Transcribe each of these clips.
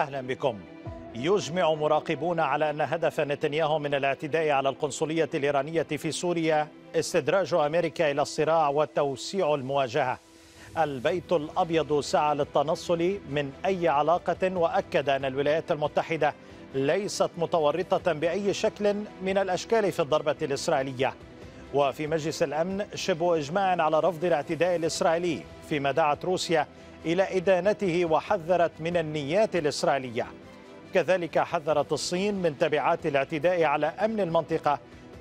أهلا بكم يجمع مراقبون على أن هدف نتنياهو من الاعتداء على القنصلية الإيرانية في سوريا استدراج أمريكا إلى الصراع وتوسيع المواجهة البيت الأبيض سعى للتنصل من أي علاقة وأكد أن الولايات المتحدة ليست متورطة بأي شكل من الأشكال في الضربة الإسرائيلية وفي مجلس الأمن شبه إجماع على رفض الاعتداء الإسرائيلي فيما دعت روسيا إلى إدانته وحذرت من النيات الإسرائيلية كذلك حذرت الصين من تبعات الاعتداء على أمن المنطقة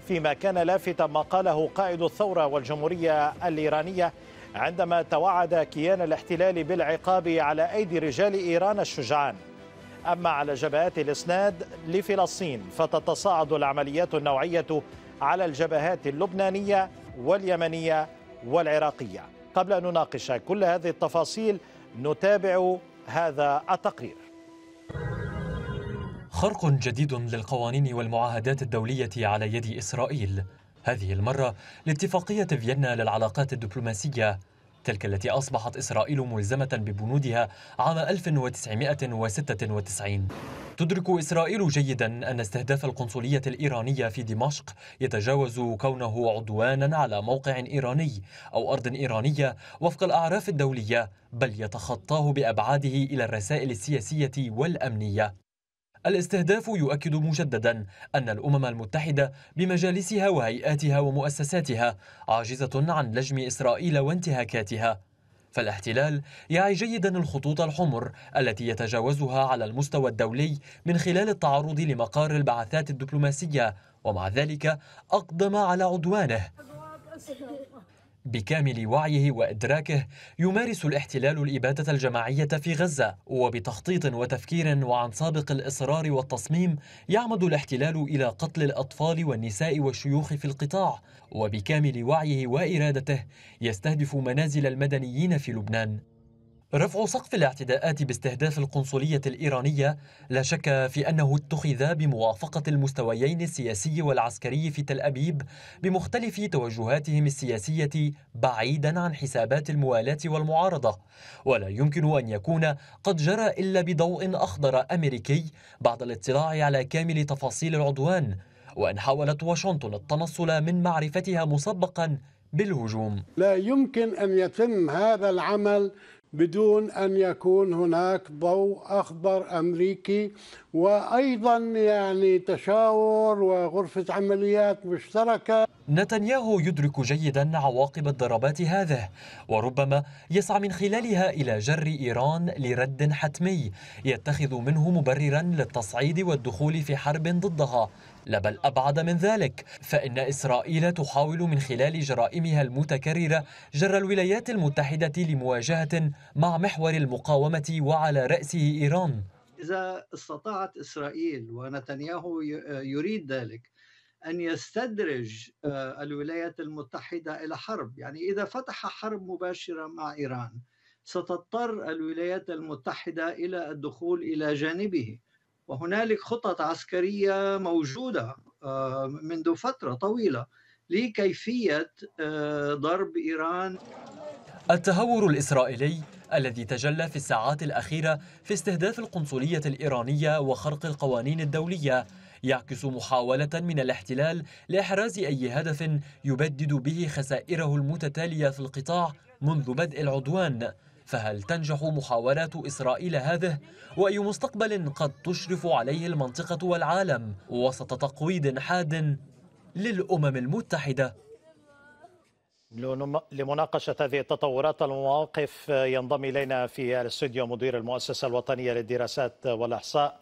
فيما كان لافتا ما قاله قائد الثورة والجمهورية الإيرانية عندما توعد كيان الاحتلال بالعقاب على أيدي رجال إيران الشجعان أما على جبهات الإسناد لفلسطين فتتصاعد العمليات النوعية على الجبهات اللبنانية واليمنية والعراقية قبل أن نناقش كل هذه التفاصيل نتابع هذا التقرير خرق جديد للقوانين والمعاهدات الدولية على يد إسرائيل هذه المرة لاتفاقية فيينا للعلاقات الدبلوماسية تلك التي أصبحت إسرائيل ملزمة ببنودها عام 1996 تدرك إسرائيل جيدا أن استهداف القنصلية الإيرانية في دمشق يتجاوز كونه عدوانا على موقع إيراني أو أرض إيرانية وفق الأعراف الدولية بل يتخطاه بأبعاده إلى الرسائل السياسية والأمنية الاستهداف يؤكد مجددا أن الأمم المتحدة بمجالسها وهيئاتها ومؤسساتها عاجزة عن لجم إسرائيل وانتهاكاتها فالاحتلال يعي جيدا الخطوط الحمر التي يتجاوزها على المستوى الدولي من خلال التعرض لمقار البعثات الدبلوماسية ومع ذلك أقدم على عدوانه بكامل وعيه وادراكه يمارس الاحتلال الاباده الجماعيه في غزه وبتخطيط وتفكير وعن سابق الاصرار والتصميم يعمد الاحتلال الى قتل الاطفال والنساء والشيوخ في القطاع وبكامل وعيه وارادته يستهدف منازل المدنيين في لبنان رفع سقف الاعتداءات باستهداف القنصلية الإيرانية لا شك في أنه اتخذ بموافقة المستويين السياسي والعسكري في تل أبيب بمختلف توجهاتهم السياسية بعيدا عن حسابات الموالاة والمعارضة ولا يمكن أن يكون قد جرى إلا بضوء أخضر أمريكي بعد الاطلاع على كامل تفاصيل العدوان وأن حاولت واشنطن التنصل من معرفتها مسبقا بالهجوم لا يمكن أن يتم هذا العمل بدون ان يكون هناك ضوء اخضر امريكي وايضا يعني تشاور وغرفه عمليات مشتركه نتنياهو يدرك جيدا عواقب الضربات هذه وربما يسعى من خلالها الى جر ايران لرد حتمي يتخذ منه مبررا للتصعيد والدخول في حرب ضدها لا بل ابعد من ذلك فان اسرائيل تحاول من خلال جرائمها المتكرره جر الولايات المتحده لمواجهه مع محور المقاومه وعلى راسه ايران إذا استطاعت إسرائيل ونتنياهو يريد ذلك أن يستدرج آه، الولايات المتحدة إلى حرب يعني إذا فتح حرب مباشرة مع إيران ستضطر الولايات المتحدة إلى الدخول إلى جانبه وهنالك خطط عسكرية موجودة آه، منذ فترة طويلة لكيفية آه، ضرب إيران التهور الإسرائيلي الذي تجلى في الساعات الأخيرة في استهداف القنصلية الإيرانية وخرق القوانين الدولية يعكس محاولة من الاحتلال لإحراز أي هدف يبدد به خسائره المتتالية في القطاع منذ بدء العدوان فهل تنجح محاولات إسرائيل هذه؟ وأي مستقبل قد تشرف عليه المنطقة والعالم وسط تقويض حاد للأمم المتحدة؟ لمناقشة هذه التطورات والمواقف آه، ينضم إلينا في الاستوديو مدير المؤسسة الوطنية للدراسات والإحصاء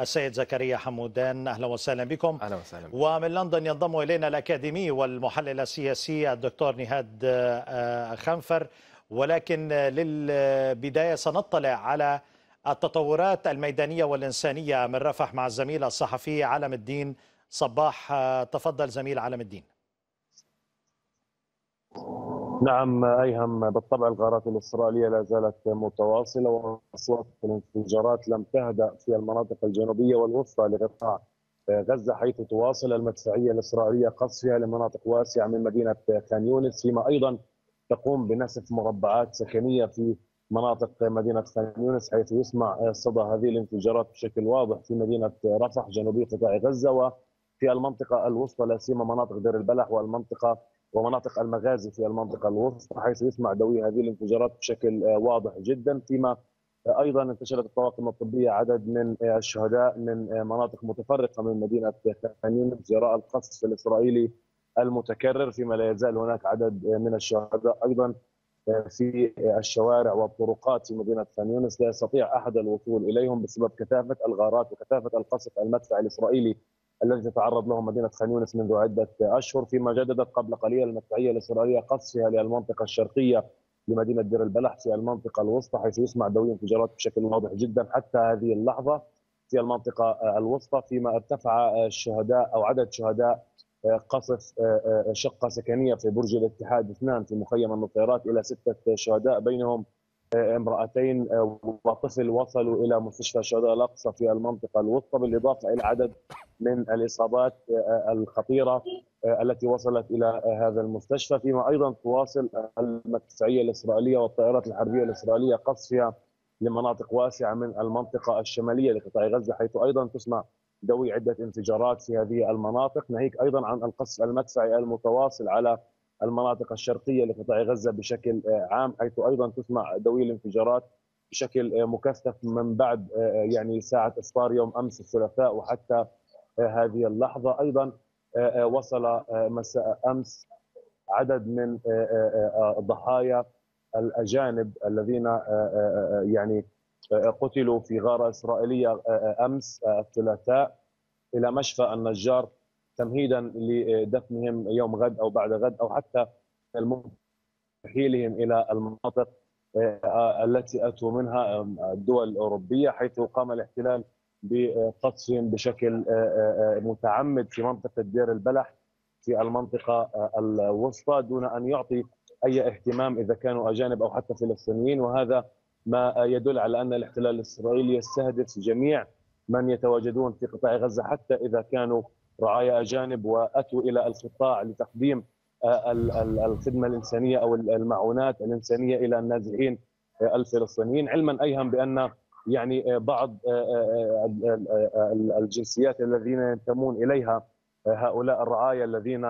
السيد زكريا حمودان أهلا وسهلا بكم أهلا وسهلا بكم. ومن لندن ينضم إلينا الأكاديمي والمحلل السياسي الدكتور نهاد آه، آه، خنفر ولكن للبداية سنطلع على التطورات الميدانية والإنسانية من رفح مع الزميل الصحفي علم الدين صباح تفضل زميل علم الدين نعم ايهم بالطبع الغارات الاسرائيليه لا زالت متواصله واصوات الانفجارات لم تهدا في المناطق الجنوبيه والوسطى لقطاع غزه حيث تواصل المدفعيه الاسرائيليه قصفها لمناطق واسعه من مدينه خان يونس فيما ايضا تقوم بنسف مربعات سكنيه في مناطق مدينه خان يونس حيث يسمع صدى هذه الانفجارات بشكل واضح في مدينه رفح جنوبي قطاع غزه وفي المنطقه الوسطى لا سيما مناطق دير البلح والمنطقه ومناطق المغازي في المنطقة الوسطى حيث يسمع دوي هذه الانفجارات بشكل آه، واضح جدا فيما آه، ايضا انتشرت الطواقم الطبيه عدد من آه، الشهداء من مناطق متفرقه من مدينه خان يونس جراء القصف الاسرائيلي المتكرر فيما لا يزال هناك عدد من الشهداء ايضا في الشوارع والطرقات في مدينه خان يونس لا يستطيع احد الوصول اليهم بسبب كثافه الغارات وكثافه القصف المدفع الاسرائيلي التي تتعرض لهم مدينة خان يونس منذ عدة أشهر فيما جددت قبل قليل المدفعية الإسرائيلية قصفها للمنطقة الشرقية لمدينة دير البلح في المنطقة الوسطى حيث يسمع دوي انفجارات بشكل واضح جدا حتى هذه اللحظة في المنطقة آه، الوسطى فيما ارتفع الشهداء آه، أو عدد شهداء آه، قصف شقة سكنية في برج الاتحاد اثنان في مخيم النطيرات إلى ستة شهداء بينهم امرأتين وطفل وصلوا إلى مستشفى شهداء الأقصى في المنطقة الوسطى بالإضافة إلى عدد من الاصابات آه، الخطيره آه، التي وصلت الى آه، هذا المستشفى فيما ايضا تواصل المدفعيه الاسرائيليه والطائرات الحربيه الاسرائيليه قصفها لمناطق واسعه من المنطقه الشماليه لقطاع غزه حيث ايضا تسمع دوي عده انفجارات في هذه المناطق ناهيك ايضا عن القصف المدفعي المتواصل على المناطق الشرقيه لقطاع غزه بشكل عام حيث ايضا تسمع دوي الانفجارات بشكل مكثف من بعد يعني ساعه افطار يوم امس الثلاثاء وحتى هذه اللحظه ايضا آه، آه، وصل آه، مساء امس عدد من ضحايا الاجانب الذين يعني قتلوا في غاره اسرائيليه امس الثلاثاء الى مشفى النجار تمهيدا لدفنهم يوم غد او بعد غد او حتى الممكن ترحيلهم الى المناطق التي اتوا منها الدول الاوروبيه حيث قام الاحتلال بقصف بشكل آه، آه، آه، متعمد في منطقه دير البلح في المنطقه الوسطى دون ان يعطي اي اهتمام اذا كانوا اجانب او حتى فلسطينيين وهذا ما يدل على ان الاحتلال الاسرائيلي يستهدف جميع من يتواجدون في قطاع غزه حتى اذا كانوا رعايا اجانب واتوا الى القطاع لتقديم الخدمه الانسانيه او المعونات الانسانيه الى النازحين الفلسطينيين علما ايهم بان يعني آه، بعض آه، آه، الجنسيات الذين ينتمون اليها هؤلاء الرعايا الذين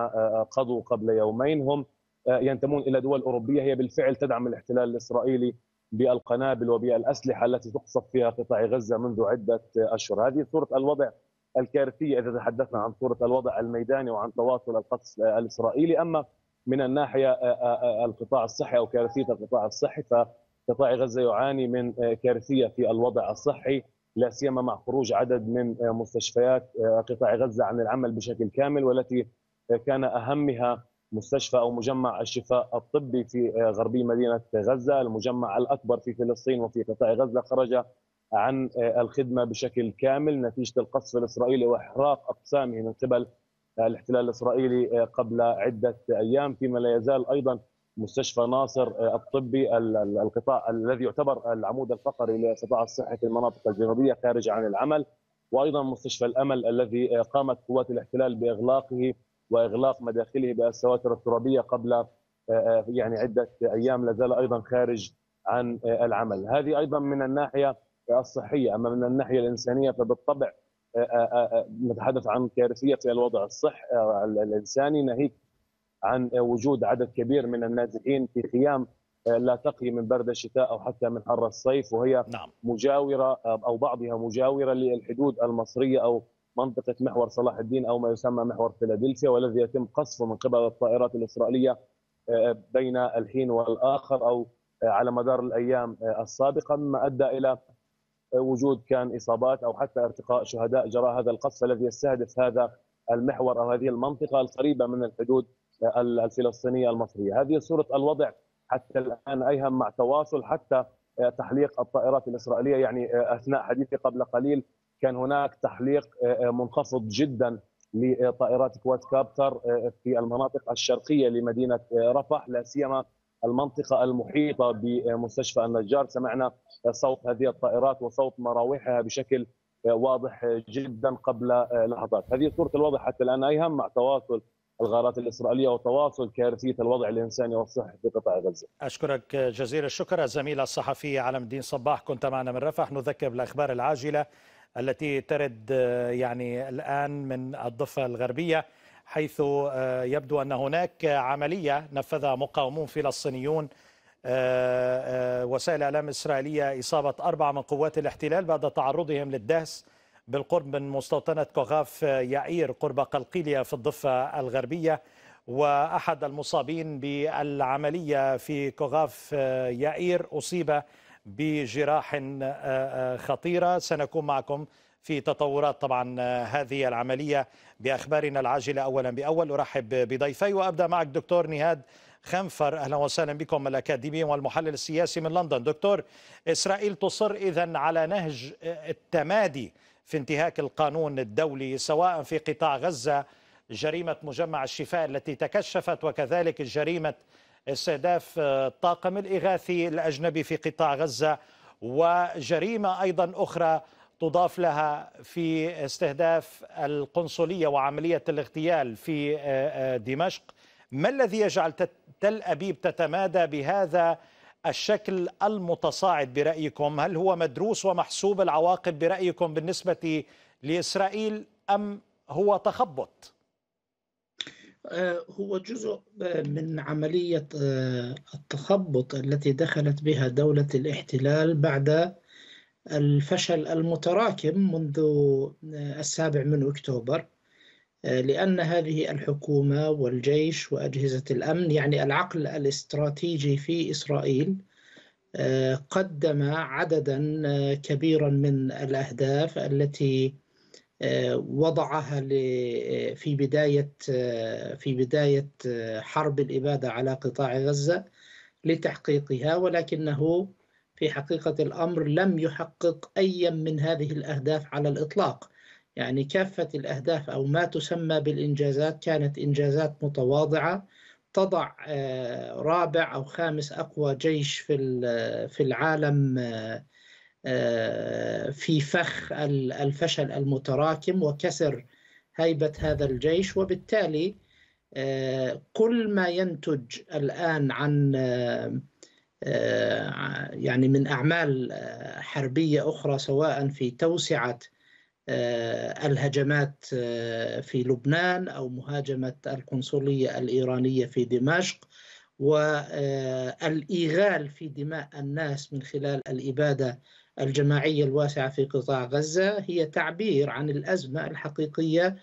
قضوا قبل يومين هم ينتمون الى دول اوروبيه هي بالفعل تدعم الاحتلال الاسرائيلي بالقنابل وبالاسلحه التي تقصف فيها قطاع غزه منذ عده اشهر، هذه صوره الوضع الكارثيه اذا تحدثنا عن صوره الوضع الميداني وعن تواصل القصف الاسرائيلي، اما من الناحيه القطاع الصحي او كارثيه القطاع الصحي ف قطاع غزه يعاني من آه، كارثيه في الوضع الصحي لا سيما مع خروج عدد من آه، مستشفيات آه، قطاع غزه عن العمل بشكل كامل والتي كان اهمها مستشفى او مجمع الشفاء الطبي في غربي مدينه غزه، المجمع الاكبر في فلسطين وفي قطاع غزه خرج عن الخدمه بشكل كامل نتيجه القصف الاسرائيلي واحراق اقسامه من قبل الاحتلال الاسرائيلي قبل عده ايام، فيما لا يزال ايضا مستشفى ناصر آه، الطبي القطاع الذي يعتبر العمود الفقري للقطاع الصحي في المناطق الجنوبيه خارج عن العمل وايضا مستشفى الامل الذي قامت قوات الاحتلال باغلاقه واغلاق مداخله بالسواتر الترابيه قبل آه، آه، يعني عده ايام لا زال ايضا خارج عن العمل، هذه ايضا من الناحيه الصحيه، اما من الناحيه الانسانيه فبالطبع نتحدث عن كارثيه في الوضع الصحي الانساني ناهيك عن وجود عدد كبير من النازحين في خيام آه، لا تقي من برد الشتاء او حتى من حر الصيف وهي نعم. مجاوره آه، او بعضها مجاوره للحدود المصريه او منطقه محور صلاح الدين او ما يسمى محور فيلادلفيا والذي يتم قصفه من قبل الطائرات الاسرائيليه آه، بين الحين والاخر او على مدار الايام السابقه مما ادى الى وجود كان اصابات او حتى ارتقاء شهداء جراء هذا القصف الذي يستهدف هذا المحور او هذه المنطقه القريبه من الحدود الفلسطينيه المصريه، هذه صوره الوضع حتى الان ايهم مع تواصل حتى آه، تحليق الطائرات الاسرائيليه يعني آه، اثناء حديثي قبل قليل كان هناك تحليق آه، منخفض جدا لطائرات كواد كابتر في المناطق الشرقيه لمدينه رفح لا سيما المنطقه المحيطه بمستشفى النجار سمعنا صوت هذه الطائرات وصوت مراوحها بشكل واضح جدا قبل لحظات هذه صوره الوضع حتى الان ايهم مع تواصل الغارات الإسرائيلية وتواصل كارثية الوضع الإنساني والصحي في قطاع غزة أشكرك جزيل الشكر الزميل الصحفي علم الدين صباح كنت معنا من رفح نذكر بالأخبار العاجلة التي ترد يعني الآن من الضفة الغربية حيث آه، يبدو أن هناك عملية نفذها مقاومون فلسطينيون آه، آه، وسائل إعلام إسرائيلية إصابة أربعة من قوات الاحتلال بعد تعرضهم للدهس بالقرب من مستوطنة كوغاف آه، يائير قرب قلقيلية في الضفة الغربية وأحد المصابين بالعملية في كوغاف آه، يائير أصيب بجراح آه، خطيرة سنكون معكم في تطورات طبعا هذه العملية بأخبارنا العاجلة أولا بأول أرحب بضيفي وأبدأ معك دكتور نهاد خنفر أهلا وسهلا بكم الأكاديمي والمحلل السياسي من لندن دكتور إسرائيل تصر إذا على نهج التمادي في انتهاك القانون الدولي سواء في قطاع غزة جريمة مجمع الشفاء التي تكشفت وكذلك جريمة استهداف آه، الطاقم الإغاثي الأجنبي في قطاع غزة وجريمة أيضا أخرى تضاف لها في استهداف القنصلية وعملية الاغتيال في آه، آه، دمشق ما الذي يجعل تل أبيب تتمادى بهذا الشكل المتصاعد برأيكم هل هو مدروس ومحسوب العواقب برأيكم بالنسبة لإسرائيل أم هو تخبط؟ آه، هو جزء من عملية آه، التخبط التي دخلت بها دولة الاحتلال بعد الفشل المتراكم منذ آه، السابع من أكتوبر آه، لأن هذه الحكومة والجيش وأجهزة الأمن يعني العقل الاستراتيجي في إسرائيل آه، قدم عددا آه، كبيرا من الأهداف التي وضعها في بداية في بداية حرب الإبادة على قطاع غزة لتحقيقها ولكنه في حقيقة الأمر لم يحقق أي من هذه الأهداف على الإطلاق يعني كافة الأهداف أو ما تسمى بالإنجازات كانت إنجازات متواضعة تضع آه، رابع أو خامس أقوى جيش في في العالم آه، آه، في فخ الفشل المتراكم وكسر هيبة هذا الجيش وبالتالي كل ما ينتج الآن عن يعني من أعمال حربية أخرى سواء في توسعة آه، الهجمات آه، في لبنان او مهاجمه القنصليه الايرانيه في دمشق والايغال آه، في دماء الناس من خلال الاباده الجماعيه الواسعه في قطاع غزه هي تعبير عن الازمه الحقيقيه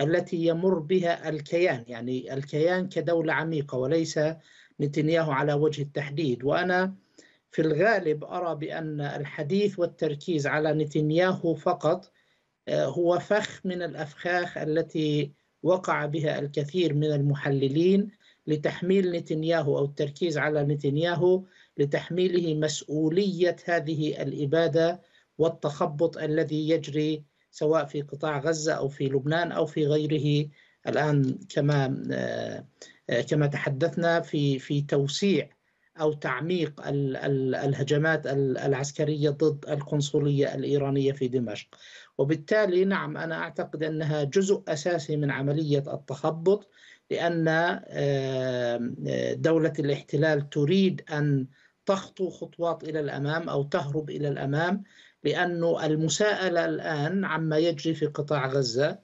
التي يمر بها الكيان يعني الكيان كدوله عميقه وليس نتنياهو على وجه التحديد وانا في الغالب ارى بان الحديث والتركيز على نتنياهو فقط آه، هو فخ من الافخاخ التي وقع بها الكثير من المحللين لتحميل نتنياهو او التركيز على نتنياهو لتحميله مسؤوليه هذه الاباده والتخبط الذي يجري سواء في قطاع غزه او في لبنان او في غيره الان كما آه، كما تحدثنا في في توسيع او تعميق الهجمات العسكريه ضد القنصليه الايرانيه في دمشق وبالتالي نعم أنا أعتقد أنها جزء أساسي من عملية التخبط لأن آه، آه، دولة الاحتلال تريد أن تخطو خطوات إلى الأمام أو تهرب إلى الأمام لأن المساءلة الآن عما يجري في قطاع غزة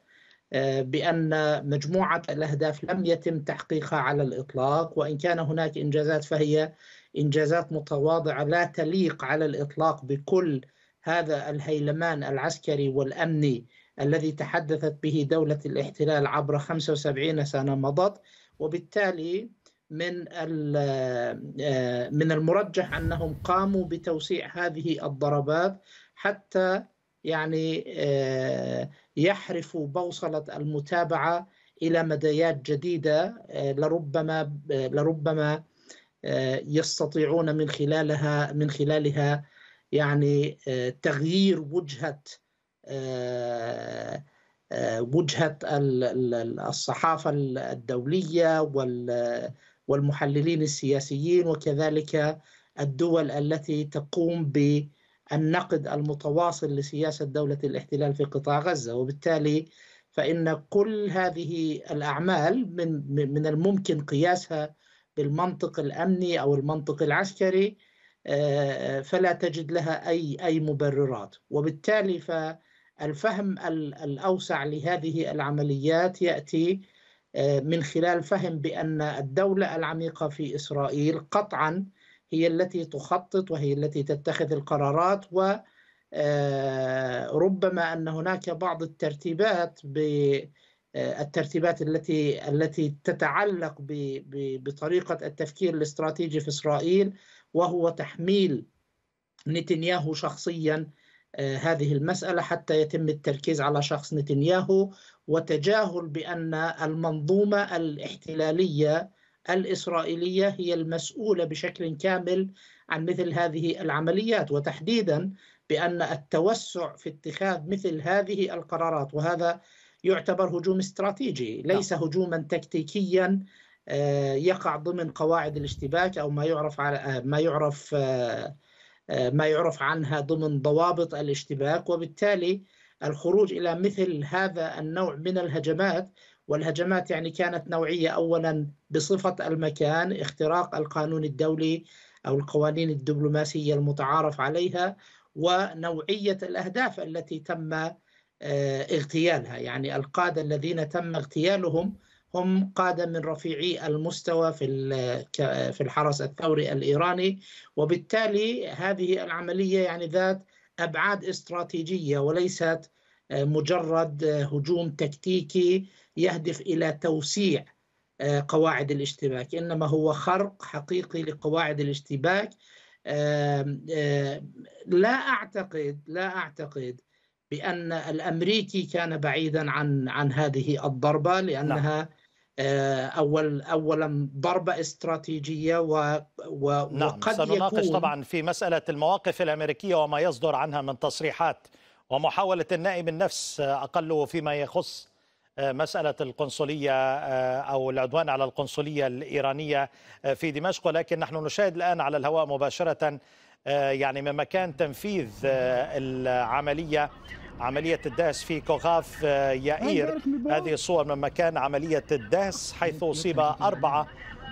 آه، بأن مجموعة الأهداف لم يتم تحقيقها على الإطلاق وإن كان هناك إنجازات فهي إنجازات متواضعة لا تليق على الإطلاق بكل هذا الهيلمان العسكري والأمني الذي تحدثت به دولة الاحتلال عبر 75 سنة مضت وبالتالي من آه، من المرجح أنهم قاموا بتوسيع هذه الضربات حتى يعني آه، يحرفوا بوصلة المتابعة إلى مديات جديدة آه، لربما لربما يستطيعون من خلالها من خلالها يعني آه، تغيير وجهه آه، آه، وجهه الصحافه الدوليه والمحللين السياسيين وكذلك الدول التي تقوم بالنقد المتواصل لسياسه دوله الاحتلال في قطاع غزه وبالتالي فإن كل هذه الأعمال من من الممكن قياسها بالمنطق الأمني أو المنطق العسكري آه، آه، فلا تجد لها أي أي مبررات وبالتالي فالفهم الأوسع لهذه العمليات يأتي آه، من خلال فهم بأن الدولة العميقة في إسرائيل قطعا هي التي تخطط وهي التي تتخذ القرارات و ربما أن هناك بعض الترتيبات الترتيبات التي التي تتعلق بطريقه التفكير الاستراتيجي في اسرائيل وهو تحميل نتنياهو شخصيا آه، هذه المسألة حتى يتم التركيز على شخص نتنياهو وتجاهل بأن المنظومة الاحتلالية الإسرائيلية هي المسؤولة بشكل كامل عن مثل هذه العمليات وتحديدا بأن التوسع في اتخاذ مثل هذه القرارات وهذا يعتبر هجوم استراتيجي نعم. ليس هجوما تكتيكيا آه، يقع ضمن قواعد الاشتباك او ما يعرف على آه، ما يعرف آه، ما يعرف عنها ضمن ضوابط الاشتباك وبالتالي الخروج الى مثل هذا النوع من الهجمات والهجمات يعني كانت نوعيه اولا بصفه المكان اختراق القانون الدولي او القوانين الدبلوماسيه المتعارف عليها ونوعيه الاهداف التي تم اغتيالها يعني القاده الذين تم اغتيالهم هم قادة من رفيعي المستوى في في الحرس الثوري الإيراني وبالتالي هذه العملية يعني ذات أبعاد استراتيجية وليست آه، مجرد آه، هجوم تكتيكي يهدف إلى توسيع آه، قواعد الاشتباك إنما هو خرق حقيقي لقواعد الاشتباك لا أعتقد لا أعتقد بأن الأمريكي كان بعيدا عن عن هذه الضربة لأنها نعم. آه، اول اولا ضربه استراتيجيه و, و نعم وقد سنناقش يكون طبعا في مساله المواقف الامريكيه وما يصدر عنها من تصريحات ومحاوله النائب النفس آه، اقله فيما يخص آه، مسألة القنصلية أو العدوان على القنصلية الإيرانية في دمشق ولكن نحن نشاهد الآن على الهواء مباشرة يعني من مكان تنفيذ العملية عملية الدهس في كوغاف آه، يائير هذه الصور من مكان عملية الدهس حيث أصيب أربعة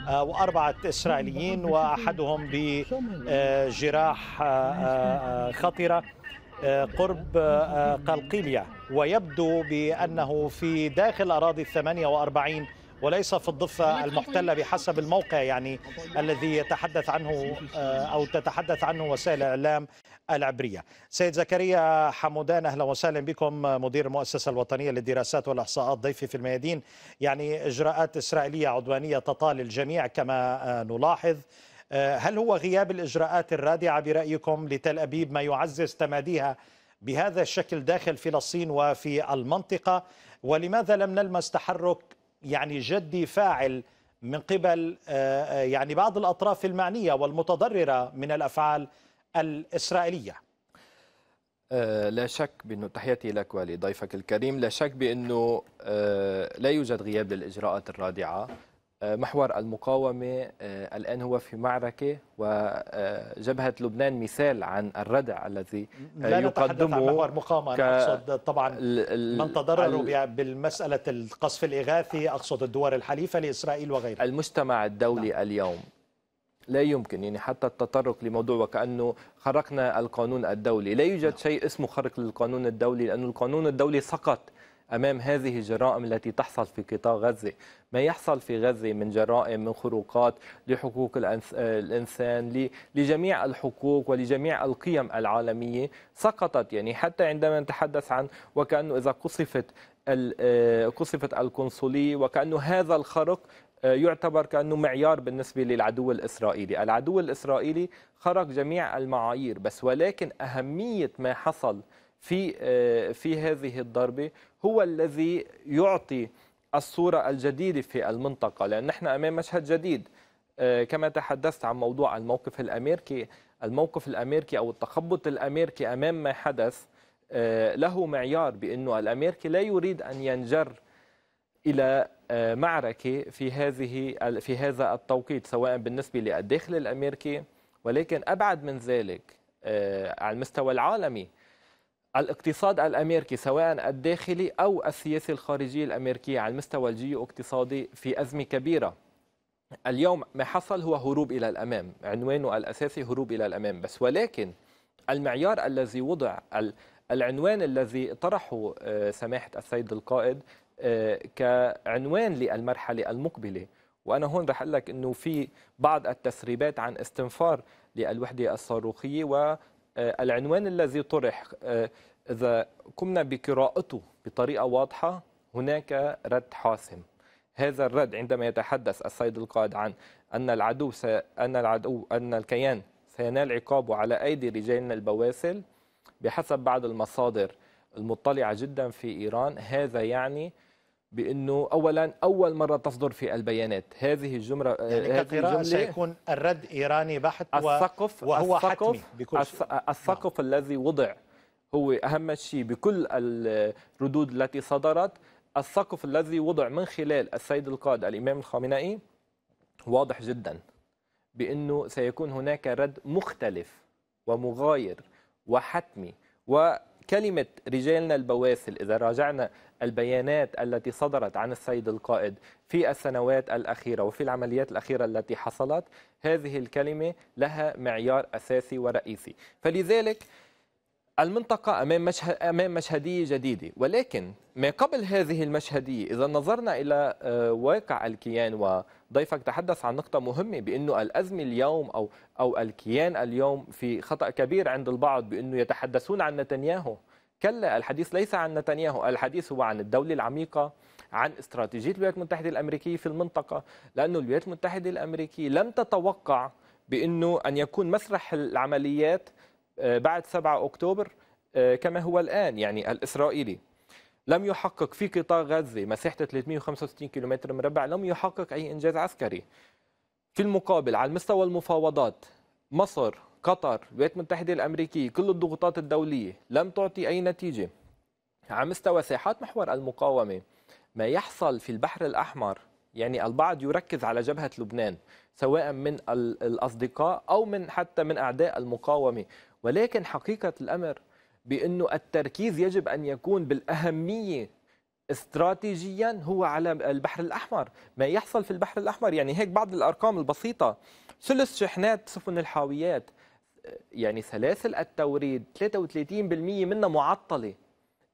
آه، وأربعة إسرائيليين وأحدهم بجراح آه، خطرة قرب قلقيليا ويبدو بأنه في داخل أراضي الثمانية وأربعين وليس في الضفة المحتلة بحسب الموقع يعني الذي يتحدث عنه أو تتحدث عنه وسائل الإعلام العبرية سيد زكريا حمودان أهلا وسهلا بكم مدير المؤسسة الوطنية للدراسات والإحصاءات ضيفي في الميادين يعني إجراءات إسرائيلية عدوانية تطال الجميع كما آه، نلاحظ آه، هل هو غياب الإجراءات الرادعة برأيكم لتل أبيب ما يعزز تماديها بهذا الشكل داخل فلسطين وفي المنطقة ولماذا لم نلمس تحرك يعني جدي فاعل من قبل آه، يعني بعض الأطراف المعنية والمتضررة من الأفعال الإسرائيلية آه، لا شك بأنه تحياتي لك ولضيفك الكريم لا شك بأنه آه، لا يوجد غياب للإجراءات الرادعة آه، محور المقاومة الآن هو في معركة وجبهة لبنان مثال عن الردع الذي لا يقدمه عن محور مقاومة أقصد طبعا من تضرروا بالمسألة القصف الإغاثي أقصد الدول الحليفة لإسرائيل وغيرها المجتمع الدولي نعم. اليوم لا يمكن يعني حتى التطرق لموضوع وكأنه خرقنا القانون الدولي لا يوجد نعم. شيء اسمه خرق للقانون الدولي لأن القانون الدولي سقط امام هذه الجرائم التي تحصل في قطاع غزه، ما يحصل في غزه من جرائم من خروقات لحقوق الانسان لجميع الحقوق ولجميع القيم العالميه سقطت يعني حتى عندما نتحدث عن وكانه اذا قصفت قصفت القنصليه وكانه هذا الخرق يعتبر كأنه معيار بالنسبة للعدو الإسرائيلي العدو الإسرائيلي خرق جميع المعايير بس ولكن أهمية ما حصل في آه، في هذه الضربة هو الذي يعطي الصورة الجديدة في المنطقة لأن نحن أمام مشهد جديد آه، كما تحدثت عن موضوع الموقف الأمريكي الموقف الأمريكي أو التخبط الأمريكي أمام ما حدث آه، له معيار بأنه الأمريكي لا يريد أن ينجر إلى معركة في هذه في هذا التوقيت سواء بالنسبة للداخل الأمريكي ولكن أبعد من ذلك آه، على المستوى العالمي الاقتصاد الامريكي سواء الداخلي او السياسه الخارجيه الامريكيه على المستوى الجيو اقتصادي في ازمه كبيره. اليوم ما حصل هو هروب الى الامام، عنوانه الاساسي هروب الى الامام، بس ولكن المعيار الذي وضع العنوان الذي طرحه آه، سماحه السيد القائد كعنوان للمرحله المقبله وانا هون رح اقول لك انه في بعض التسريبات عن استنفار للوحده الصاروخيه والعنوان آه، الذي طرح آه، اذا قمنا بقراءته بطريقه واضحه هناك رد حاسم هذا الرد عندما يتحدث السيد القائد عن ان العدو س... ان العدو ان الكيان سينال عقابه على ايدي رجالنا البواسل بحسب بعض المصادر المطلعه جدا في ايران هذا يعني بانه اولا اول مره تصدر في البيانات هذه آه، يعني الجمله يعني كقراءه سيكون الرد ايراني بحت السقف وهو السقف حتمي بكل شيء. السقف نعم. الذي وضع هو اهم شيء بكل الردود التي صدرت السقف الذي وضع من خلال السيد القائد الامام الخامنئي واضح جدا بانه سيكون هناك رد مختلف ومغاير وحتمي و كلمة رجالنا البواسل إذا راجعنا البيانات التي صدرت عن السيد القائد في السنوات الأخيرة وفي العمليات الأخيرة التي حصلت هذه الكلمة لها معيار أساسي ورئيسي فلذلك المنطقة أمام مشهد أمام مشهدية جديدة ولكن ما قبل هذه المشهدية إذا نظرنا إلى آه، واقع الكيان وضيفك تحدث عن نقطة مهمة بأنه الأزمة اليوم أو أو الكيان اليوم في خطأ كبير عند البعض بأنه يتحدثون عن نتنياهو كلا الحديث ليس عن نتنياهو الحديث هو عن الدولة العميقة عن استراتيجية الولايات المتحدة الأمريكية في المنطقة لأن الولايات المتحدة الأمريكية لم تتوقع بأنه أن يكون مسرح العمليات آه، بعد 7 أكتوبر آه، كما هو الآن يعني الإسرائيلي لم يحقق في قطاع غزة مساحته 365 كيلومتر مربع لم يحقق أي إنجاز عسكري في المقابل على مستوى المفاوضات مصر قطر الولايات المتحدة الأمريكية كل الضغوطات الدولية لم تعطي أي نتيجة على مستوى ساحات محور المقاومة ما يحصل في البحر الأحمر يعني البعض يركز على جبهة لبنان سواء من الأصدقاء أو من حتى من أعداء المقاومة ولكن حقيقة الأمر بأنه التركيز يجب أن يكون بالأهمية استراتيجيا هو على البحر الأحمر ما يحصل في البحر الأحمر يعني هيك بعض الأرقام البسيطة ثلث شحنات سفن الحاويات يعني سلاسل التوريد 33% منها معطلة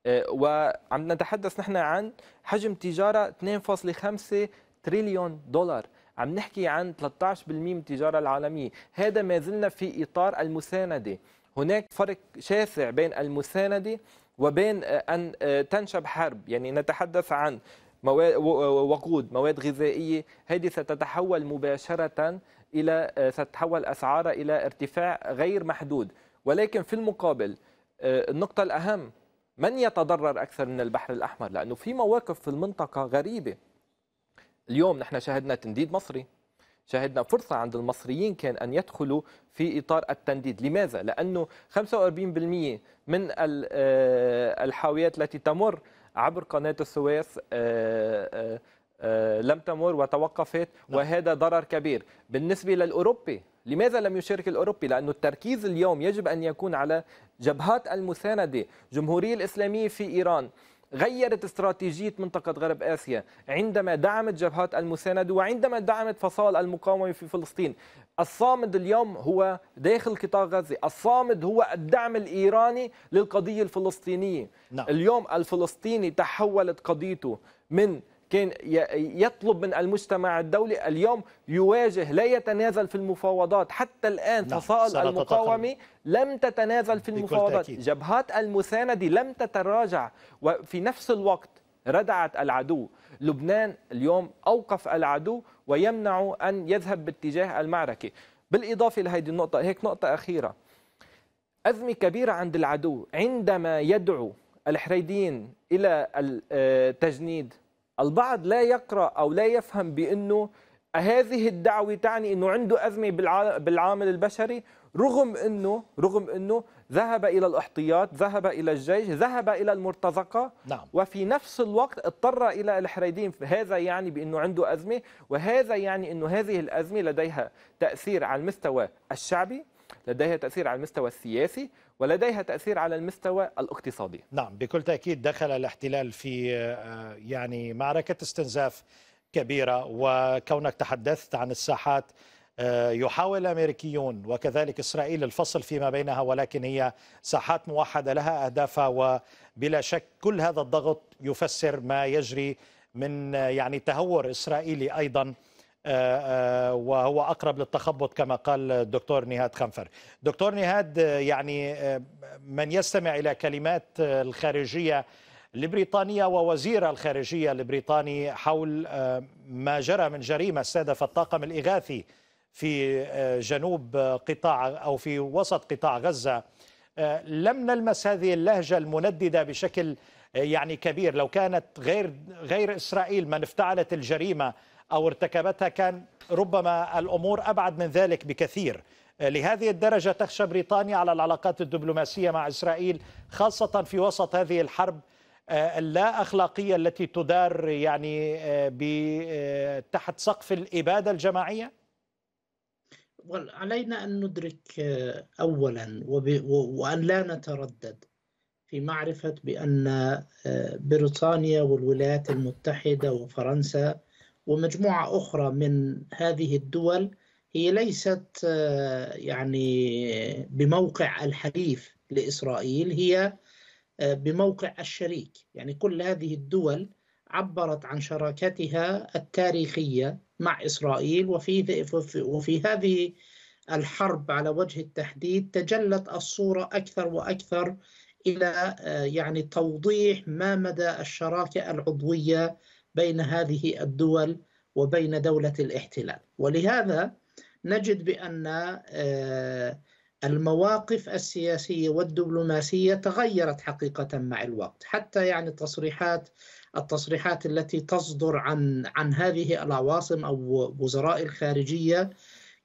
آه، وعم نتحدث نحن عن حجم تجارة 2.5 تريليون دولار عم نحكي عن 13% من التجارة العالمية هذا ما زلنا في إطار المساندة هناك فرق شاسع بين المساندة وبين آه، أن آه، تنشب حرب يعني نتحدث عن مواد وقود مواد غذائية هذه ستتحول مباشرة إلى آه، ستتحول أسعارها إلى ارتفاع غير محدود ولكن في المقابل النقطة الأهم من يتضرر أكثر من البحر الأحمر لأنه في مواقف في المنطقة غريبة اليوم نحن شاهدنا تنديد مصري شاهدنا فرصة عند المصريين كان أن يدخلوا في إطار التنديد لماذا؟ لأنه 45% من آه، الحاويات التي تمر عبر قناة السويس آه، آه، لم تمر وتوقفت نعم. وهذا ضرر كبير بالنسبة للأوروبي لماذا لم يشارك الأوروبي؟ لأن التركيز اليوم يجب أن يكون على جبهات المساندة جمهورية الإسلامية في إيران غيرت استراتيجية منطقة غرب آسيا عندما دعمت جبهات المساندة وعندما دعمت فصائل المقاومة في فلسطين الصامد اليوم هو داخل قطاع غزة الصامد هو الدعم الإيراني للقضية الفلسطينية نعم. اليوم الفلسطيني تحولت قضيته من كان يطلب من المجتمع الدولي اليوم يواجه لا يتنازل في المفاوضات حتى الآن نعم، فصائل المقاومة لم تتنازل في المفاوضات جبهات المساندة لم تتراجع وفي نفس الوقت ردعت العدو لبنان اليوم أوقف العدو ويمنع أن يذهب باتجاه المعركة بالإضافة لهذه النقطة هيك نقطة أخيرة أزمة كبيرة عند العدو عندما يدعو الحريديين إلى التجنيد آه، البعض لا يقرأ أو لا يفهم بأنه هذه الدعوة تعني أنه عنده أزمة بالعامل البشري رغم أنه رغم أنه ذهب إلى الاحتياط ذهب إلى الجيش ذهب إلى المرتزقة نعم. وفي نفس الوقت اضطر إلى الحريدين هذا يعني بأنه عنده أزمة وهذا يعني أنه هذه الأزمة لديها تأثير على المستوى الشعبي لديها تأثير على المستوى السياسي ولديها تأثير على المستوى الاقتصادي نعم بكل تأكيد دخل الاحتلال في آه، يعني معركة استنزاف كبيرة وكونك تحدثت عن الساحات آه، يحاول الامريكيون وكذلك اسرائيل الفصل فيما بينها ولكن هي ساحات موحده لها اهدافها وبلا شك كل هذا الضغط يفسر ما يجري من آه، يعني تهور اسرائيلي ايضا آه، آه، وهو اقرب للتخبط كما قال الدكتور نهاد خنفر. دكتور نهاد آه، يعني من يستمع الى كلمات الخارجيه البريطانيه ووزير الخارجيه البريطاني حول ما جرى من جريمه استهدف الطاقم الاغاثي في جنوب قطاع او في وسط قطاع غزه لم نلمس هذه اللهجه المندده بشكل يعني كبير لو كانت غير غير اسرائيل من افتعلت الجريمه أو ارتكبتها كان ربما الأمور أبعد من ذلك بكثير آه، لهذه الدرجة تخشى بريطانيا على العلاقات الدبلوماسية مع إسرائيل خاصة في وسط هذه الحرب آه، اللا أخلاقية التي تدار يعني آه، تحت سقف الإبادة الجماعية؟ علينا أن ندرك أولا وأن لا نتردد في معرفة بأن بريطانيا والولايات المتحدة وفرنسا ومجموعة أخرى من هذه الدول هي ليست آه، يعني بموقع الحليف لإسرائيل هي آه، بموقع الشريك يعني كل هذه الدول عبرت عن شراكتها التاريخية مع إسرائيل وفي, وفي هذه الحرب على وجه التحديد تجلت الصورة أكثر وأكثر إلى آه، يعني توضيح ما مدى الشراكة العضوية بين هذه الدول وبين دولة الاحتلال ولهذا نجد بأن آه، المواقف السياسية والدبلوماسية تغيرت حقيقة مع الوقت حتى يعني التصريحات التصريحات التي تصدر عن عن هذه العواصم أو وزراء الخارجية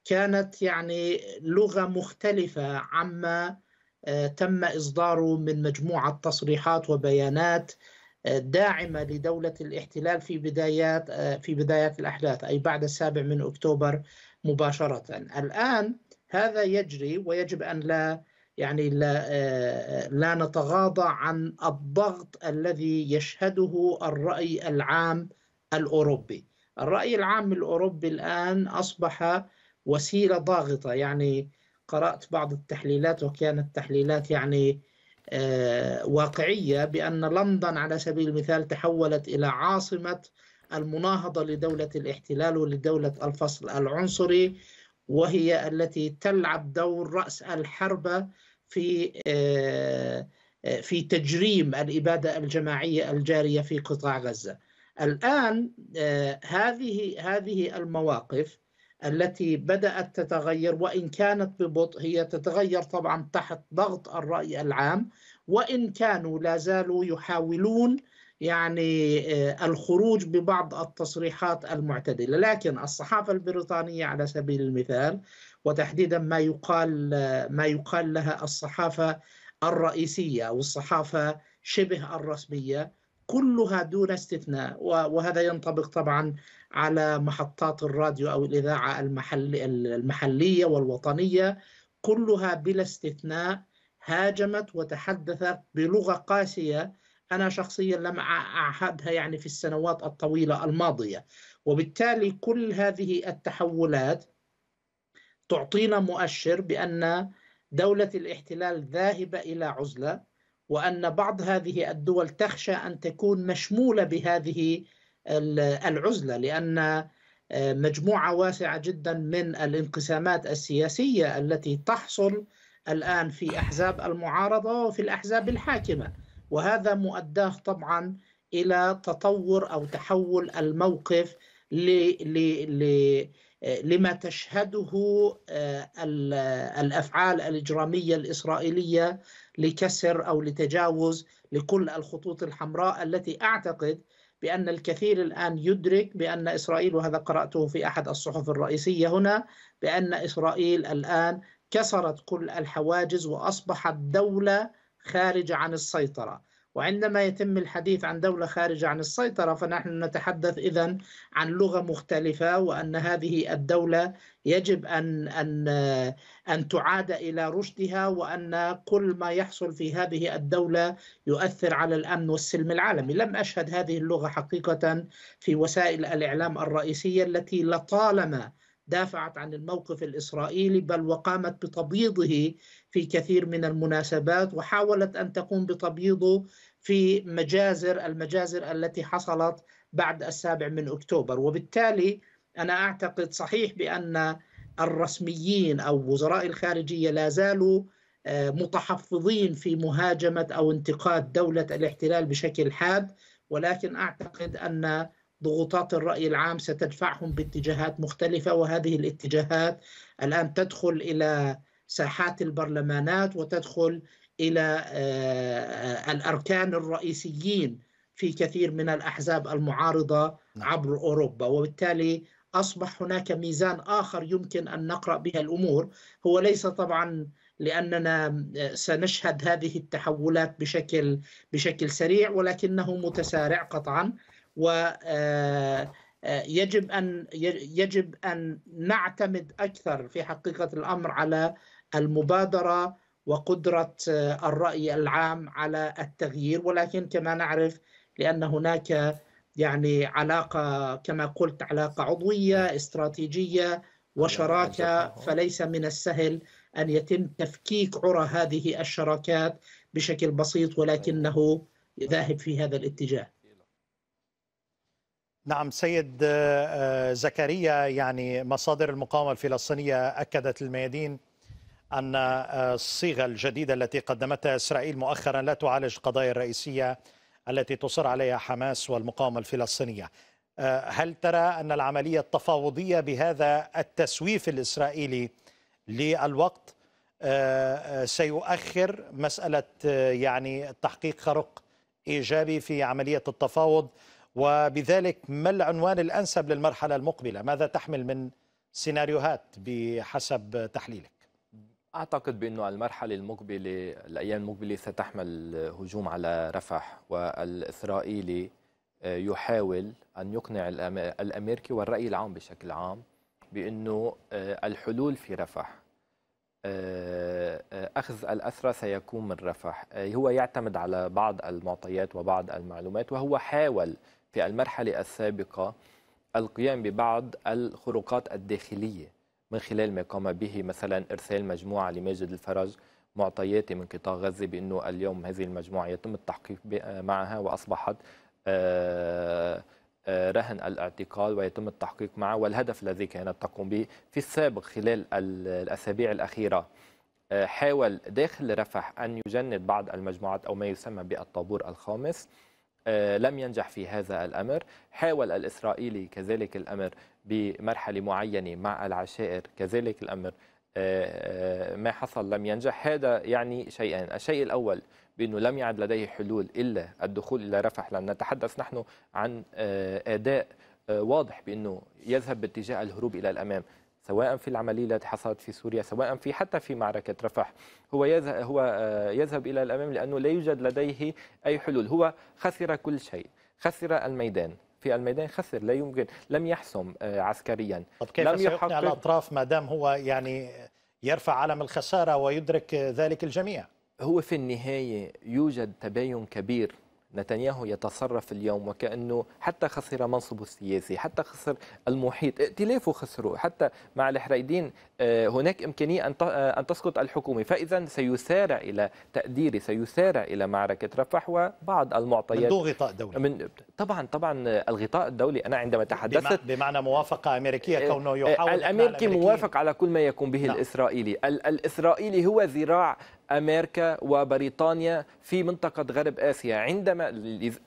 كانت يعني لغة مختلفة عما آه، تم إصداره من مجموعة تصريحات وبيانات داعمة لدولة الاحتلال في بدايات في بدايات الأحداث أي بعد السابع من أكتوبر مباشرة الآن هذا يجري ويجب أن لا يعني لا, لا نتغاضى عن الضغط الذي يشهده الرأي العام الأوروبي الرأي العام الأوروبي الآن أصبح وسيلة ضاغطة يعني قرأت بعض التحليلات وكانت تحليلات يعني آه، واقعية بأن لندن على سبيل المثال تحولت إلى عاصمة المناهضة لدولة الاحتلال ولدولة الفصل العنصري وهي التي تلعب دور رأس الحربة في آه، آه، في تجريم الإبادة الجماعية الجارية في قطاع غزة. الآن هذه هذه المواقف التي بدأت تتغير وإن كانت ببطء هي تتغير طبعا تحت ضغط الرأي العام وإن كانوا لا زالوا يحاولون يعني آه، الخروج ببعض التصريحات المعتدله، لكن الصحافه البريطانيه على سبيل المثال وتحديدا ما يقال آه، ما يقال لها الصحافه الرئيسيه او الصحافه شبه الرسميه كلها دون استثناء وهذا ينطبق طبعا على محطات الراديو او الاذاعه المحل المحليه والوطنيه كلها بلا استثناء هاجمت وتحدثت بلغه قاسيه انا شخصيا لم اعهدها يعني في السنوات الطويله الماضيه وبالتالي كل هذه التحولات تعطينا مؤشر بان دوله الاحتلال ذاهبه الى عزله وأن بعض هذه الدول تخشى أن تكون مشمولة بهذه العزلة لأن آه، مجموعة واسعة جدا من الانقسامات السياسية التي تحصل الآن في أحزاب المعارضة وفي الأحزاب الحاكمة وهذا مؤداه طبعا إلى تطور أو تحول الموقف ل... ل... ل... لما تشهده آه، الافعال الاجراميه الاسرائيليه لكسر او لتجاوز لكل الخطوط الحمراء التي اعتقد بان الكثير الان يدرك بان اسرائيل وهذا قراته في احد الصحف الرئيسيه هنا بان اسرائيل الان كسرت كل الحواجز واصبحت دوله خارجه عن السيطره وعندما يتم الحديث عن دولة خارجة عن السيطرة فنحن نتحدث إذا عن لغة مختلفة وأن هذه الدولة يجب أن أن أن تعاد إلى رشدها وأن كل ما يحصل في هذه الدولة يؤثر على الأمن والسلم العالمي، لم أشهد هذه اللغة حقيقة في وسائل الإعلام الرئيسية التي لطالما دافعت عن الموقف الاسرائيلي بل وقامت بتبييضه في كثير من المناسبات وحاولت ان تقوم بتبييضه في مجازر المجازر التي حصلت بعد السابع من اكتوبر وبالتالي انا اعتقد صحيح بان الرسميين او وزراء الخارجيه لا زالوا آه، متحفظين في مهاجمه او انتقاد دوله الاحتلال بشكل حاد ولكن اعتقد ان ضغوطات الرأي العام ستدفعهم باتجاهات مختلفة وهذه الاتجاهات الآن تدخل إلى ساحات البرلمانات وتدخل إلى آه، الأركان الرئيسيين في كثير من الأحزاب المعارضة نعم. عبر أوروبا وبالتالي أصبح هناك ميزان آخر يمكن أن نقرأ بها الأمور هو ليس طبعا لأننا آه، سنشهد هذه التحولات بشكل بشكل سريع ولكنه متسارع قطعا و آه، آه، يجب ان يجب ان نعتمد اكثر في حقيقه الامر على المبادره وقدره آه، الراي العام على التغيير ولكن كما نعرف لان هناك يعني علاقه كما قلت علاقه عضويه استراتيجيه وشراكه أيوة، أيوة. فليس من السهل ان يتم تفكيك عرى هذه الشراكات بشكل بسيط ولكنه ذاهب في هذا الاتجاه نعم سيد آه، آه، زكريا يعني مصادر المقاومة الفلسطينية أكدت الميادين أن آه، الصيغة الجديدة التي قدمتها إسرائيل مؤخرا لا تعالج القضايا الرئيسية التي تصر عليها حماس والمقاومة الفلسطينية هل ترى أن العملية التفاوضية بهذا التسويف الإسرائيلي للوقت سيؤخر مسألة يعني تحقيق خرق إيجابي في عملية التفاوض وبذلك ما العنوان الأنسب للمرحلة المقبلة ماذا تحمل من سيناريوهات بحسب تحليلك أعتقد بأنه المرحلة المقبلة الأيام المقبلة ستحمل هجوم على رفح والإسرائيلي يحاول أن يقنع الأمريكي والرأي العام بشكل عام بأنه آه، الحلول في رفح آه، آه، أخذ الأسرى سيكون من رفح هو يعتمد على بعض المعطيات وبعض المعلومات وهو حاول في المرحلة السابقة القيام ببعض الخروقات الداخلية من خلال ما قام به مثلا إرسال مجموعة لماجد الفرج معطياتي من قطاع غزة بأنه اليوم هذه المجموعة يتم التحقيق آه، معها وأصبحت آه، آه، رهن الاعتقال ويتم التحقيق معه والهدف الذي كانت تقوم به في السابق خلال الأسابيع الأخيرة حاول داخل رفح أن يجند بعض المجموعات أو ما يسمى بالطابور الخامس آه، لم ينجح في هذا الأمر حاول الإسرائيلي كذلك الأمر بمرحلة معينة مع العشائر كذلك الأمر آه، آه، ما حصل لم ينجح هذا يعني شيئين الشيء الأول بأنه لم يعد لديه حلول إلا الدخول إلى رفح لأن نتحدث نحن عن أداء واضح بأنه يذهب باتجاه الهروب إلى الأمام سواء في العملية التي حصلت في سوريا سواء في حتى في معركة رفح هو يذهب, هو آه، يذهب إلى الأمام لأنه لا يوجد لديه أي حلول هو خسر كل شيء خسر الميدان في الميدان خسر لا يمكن لم يحسم آه، عسكريا طب كيف لم سيقنع الأطراف ما دام هو يعني يرفع علم الخسارة ويدرك ذلك الجميع هو في النهاية يوجد تباين كبير نتنياهو يتصرف اليوم وكأنه حتى خسر منصبه السياسي حتى خسر المحيط ائتلافه خسره حتى مع الحريدين آه، هناك إمكانية آه، أن تسقط الحكومة فإذا سيسارع إلى تأديري سيسارع إلى معركة رفح وبعض المعطيات من دون غطاء دولي من طبعا طبعا آه، الغطاء الدولي أنا عندما تحدثت بمعنى موافقة أمريكية كونه يحاول الأمريكي موافق على كل ما يقوم به لا. نعم. الإسرائيلي الإسرائيلي هو ذراع امريكا وبريطانيا في منطقه غرب اسيا عندما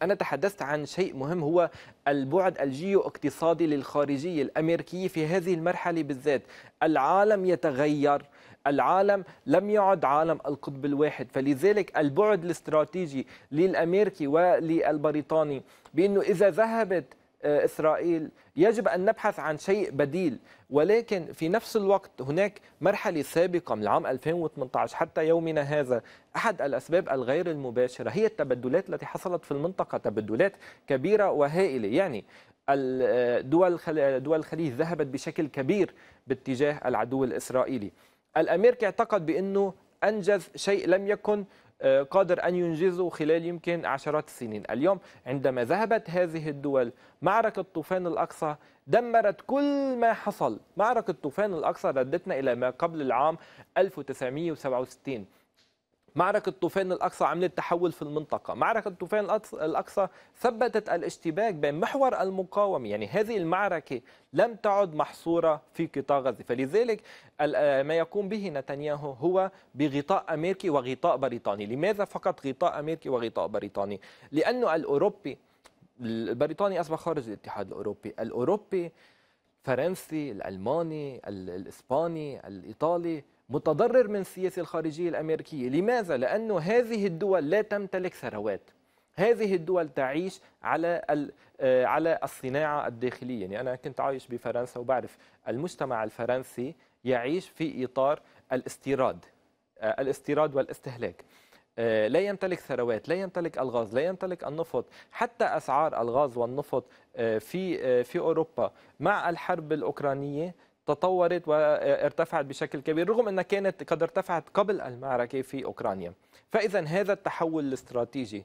انا تحدثت عن شيء مهم هو البعد الجيو اقتصادي للخارجيه الامريكيه في هذه المرحله بالذات العالم يتغير العالم لم يعد عالم القطب الواحد فلذلك البعد الاستراتيجي للامريكي وللبريطاني بانه اذا ذهبت آه، اسرائيل يجب ان نبحث عن شيء بديل ولكن في نفس الوقت هناك مرحله سابقه من العام 2018 حتى يومنا هذا احد الاسباب الغير المباشره هي التبدلات التي حصلت في المنطقه تبدلات كبيره وهائله يعني الدول آه، آه، دول الخليج ذهبت بشكل كبير باتجاه العدو الاسرائيلي الامريكي اعتقد بانه انجز شيء لم يكن آه، قادر أن ينجزه خلال يمكن عشرات السنين اليوم عندما ذهبت هذه الدول معركة طوفان الأقصى دمرت كل ما حصل معركة طوفان الأقصى ردتنا إلى ما قبل العام 1967 معركة طوفان الأقصى عملت تحول في المنطقة معركة طوفان الأقصى ثبتت الاشتباك بين محور المقاومة يعني هذه المعركة لم تعد محصورة في قطاع غزة فلذلك آه، ما يقوم به نتنياهو هو بغطاء أمريكي وغطاء بريطاني لماذا فقط غطاء أمريكي وغطاء بريطاني لأنه الأوروبي البريطاني أصبح خارج الاتحاد الأوروبي الأوروبي الفرنسي الألماني الإسباني الإيطالي متضرر من السياسة الخارجية الأمريكية لماذا؟ لأنه هذه الدول لا تمتلك ثروات هذه الدول تعيش على آه، على الصناعة الداخلية يعني أنا كنت عايش بفرنسا وبعرف المجتمع الفرنسي يعيش في إطار الاستيراد آه، الاستيراد والاستهلاك آه، لا يمتلك ثروات لا يمتلك الغاز لا يمتلك النفط حتى أسعار الغاز والنفط في في أوروبا مع الحرب الأوكرانية تطورت وارتفعت بشكل كبير رغم أنها كانت قد ارتفعت قبل المعركة في أوكرانيا فإذا هذا التحول الاستراتيجي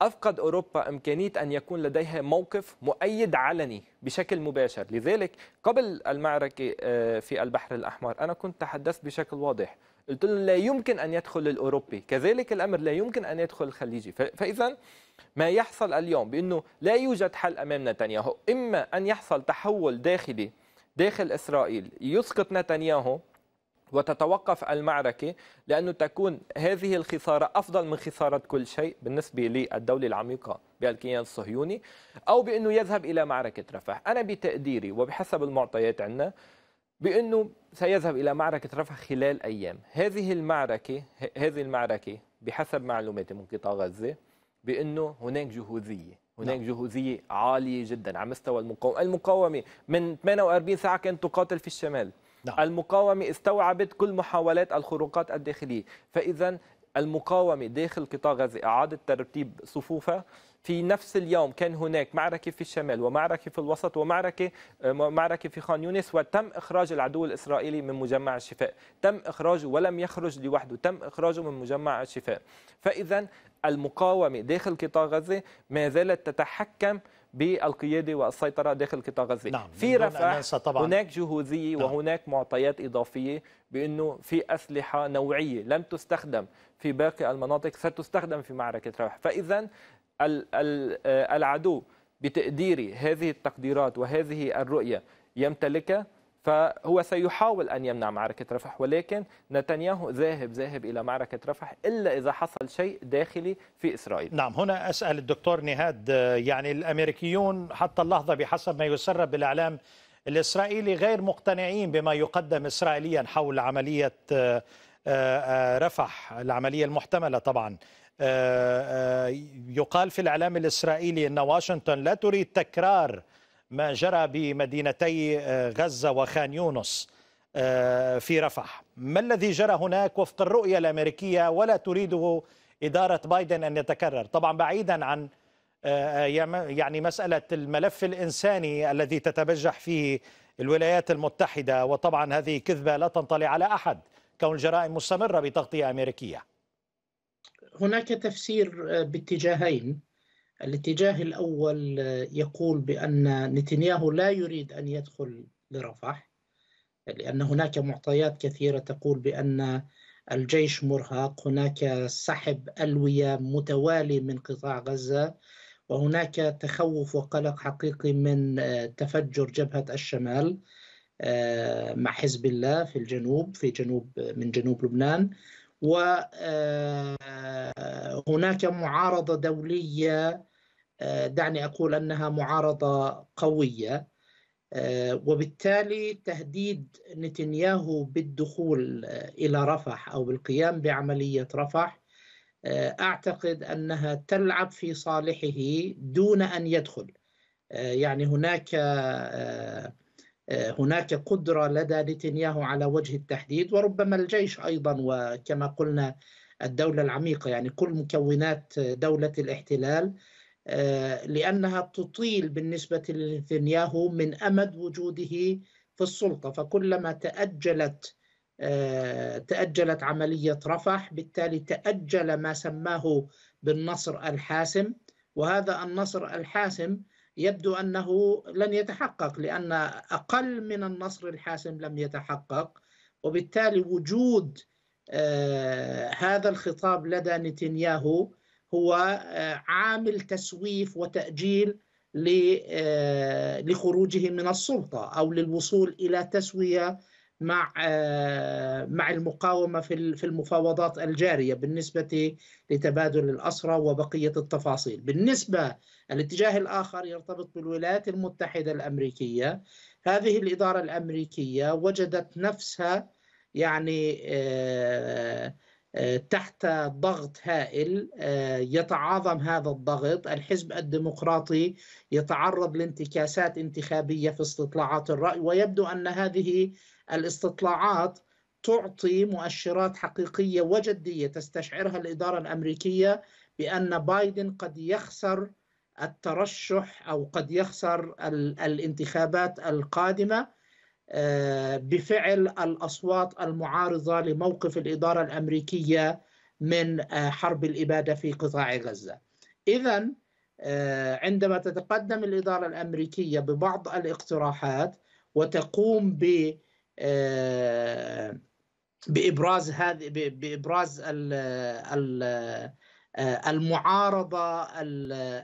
أفقد أوروبا إمكانية أن يكون لديها موقف مؤيد علني بشكل مباشر لذلك قبل المعركة آه، في البحر الأحمر أنا كنت تحدثت بشكل واضح قلت له لا يمكن أن يدخل الأوروبي كذلك الأمر لا يمكن أن يدخل الخليجي فإذا ما يحصل اليوم بأنه لا يوجد حل أمام نتنياهو إما أن يحصل تحول داخلي داخل إسرائيل يسقط نتنياهو وتتوقف المعركة لأنه تكون هذه الخسارة أفضل من خسارة كل شيء بالنسبة للدولة العميقة بالكيان الصهيوني أو بأنه يذهب إلى معركة رفح أنا بتقديري وبحسب المعطيات عندنا بأنه سيذهب إلى معركة رفح خلال أيام هذه المعركة هذه المعركة بحسب معلوماتي من قطاع غزة بأنه هناك جهوزية هناك نعم. جهوزية عالية جدا على مستوى المقاومة المقاومة من 48 ساعة كانت تقاتل في الشمال نعم. المقاومة استوعبت كل محاولات الخروقات الداخلية فإذا المقاومة داخل قطاع غزة أعادت ترتيب صفوفها في نفس اليوم كان هناك معركة في الشمال ومعركة في الوسط ومعركة آه، معركة في خان يونس وتم إخراج العدو الإسرائيلي من مجمع الشفاء تم إخراجه ولم يخرج لوحده تم إخراجه من مجمع الشفاء فإذا المقاومة داخل قطاع غزة ما زالت تتحكم بالقيادة والسيطرة داخل قطاع غزة نعم. في رفع هناك جهوزية نعم. وهناك معطيات إضافية بأنه في أسلحة نوعية لم تستخدم في باقي المناطق ستستخدم في معركة رفح فإذا آه، العدو بتقديري هذه التقديرات وهذه الرؤية يمتلكها فهو سيحاول أن يمنع معركة رفح ولكن نتنياهو ذاهب ذاهب إلى معركة رفح إلا إذا حصل شيء داخلي في إسرائيل نعم هنا أسأل الدكتور نهاد آه، يعني الأمريكيون حتى اللحظة بحسب ما يسرب بالإعلام الإسرائيلي غير مقتنعين بما يقدم إسرائيليا حول عملية آه، آه، رفح العملية المحتملة طبعا يقال في الإعلام الإسرائيلي أن واشنطن لا تريد تكرار ما جرى بمدينتي آه، غزة وخان يونس آه، في رفح ما الذي جرى هناك وفق الرؤية الأمريكية ولا تريده إدارة بايدن أن يتكرر طبعا بعيدا عن آه، يعني مسألة الملف الإنساني الذي تتبجح فيه الولايات المتحدة وطبعا هذه كذبة لا تنطلي على أحد كون الجرائم مستمرة بتغطية أمريكية هناك تفسير باتجاهين الاتجاه الأول آه، يقول بأن نتنياهو لا يريد أن يدخل لرفح لأن هناك معطيات كثيرة تقول بأن الجيش مرهق هناك سحب ألوية متوالي من قطاع غزة وهناك تخوف وقلق حقيقي من آه، تفجر جبهة الشمال آه، مع حزب الله في الجنوب في جنوب من جنوب لبنان وهناك معارضة دولية آه، دعني أقول أنها معارضة قوية آه، وبالتالي تهديد نتنياهو بالدخول آه، إلى رفح أو بالقيام بعملية رفح أعتقد أنها تلعب في صالحه دون أن يدخل يعني هناك هناك قدرة لدى نتنياهو على وجه التحديد وربما الجيش أيضا وكما قلنا الدولة العميقة يعني كل مكونات دولة الاحتلال آه، لأنها تطيل بالنسبة لنتنياهو من أمد وجوده في السلطة فكلما تأجلت آه، تأجلت عملية رفح بالتالي تأجل ما سماه بالنصر الحاسم وهذا النصر الحاسم يبدو أنه لن يتحقق لأن أقل من النصر الحاسم لم يتحقق وبالتالي وجود آه، هذا الخطاب لدى نتنياهو هو آه، عامل تسويف وتأجيل آه، لخروجه من السلطة أو للوصول إلى تسوية مع آه، مع المقاومة في المفاوضات الجارية بالنسبة لتبادل الأسرى وبقية التفاصيل بالنسبة الاتجاه الآخر يرتبط بالولايات المتحدة الأمريكية هذه الإدارة الأمريكية وجدت نفسها يعني آه آه، تحت ضغط هائل آه، يتعاظم هذا الضغط الحزب الديمقراطي يتعرض لانتكاسات انتخابيه في استطلاعات الراي ويبدو ان هذه الاستطلاعات تعطي مؤشرات حقيقيه وجديه تستشعرها الاداره الامريكيه بان بايدن قد يخسر الترشح او قد يخسر الانتخابات القادمه آه، بفعل الاصوات المعارضه لموقف الاداره الامريكيه من آه، حرب الاباده في قطاع غزه. اذا آه، عندما تتقدم الاداره الامريكيه ببعض الاقتراحات وتقوم ب بابراز هذه بابراز المعارضه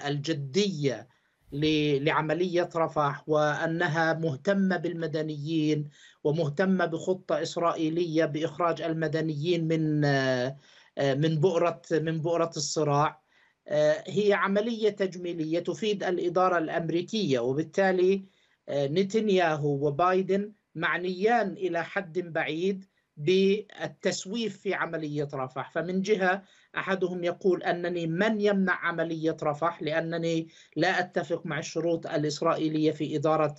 الجديه لعملية رفح وأنها مهتمة بالمدنيين ومهتمة بخطة إسرائيلية بإخراج المدنيين من آه، من بؤرة من بؤرة الصراع آه، هي عملية تجميلية تفيد الإدارة الأمريكية وبالتالي آه، نتنياهو وبايدن معنيان إلى حد بعيد بالتسويف في عملية رفح فمن جهة أحدهم يقول أنني من يمنع عملية رفح لأنني لا أتفق مع الشروط الإسرائيلية في إدارة